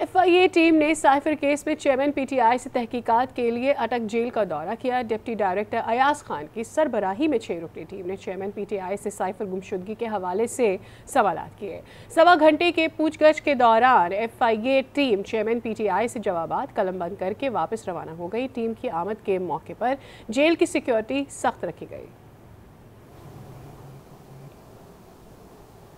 FIA team ने cipher case में chairman PTI से तहकीकात के लिए अटक जेल का दौरा किया डिप्टी डायरेक्टर अयास खान की सरबराही में छह रुकनी टीम ने चेयरमैन पीटीआई से साइफर गुमशुदगी के हवाले से सवाल किए सवा घंटे के पूछगछ के दौरान एफआईए टीम चेयरमैन पीटीआई से जवाब बंद करके वापस रवाना हो गई टीम की आमद के मौके पर जेल की सिक्योरिटी सख्त रखी गई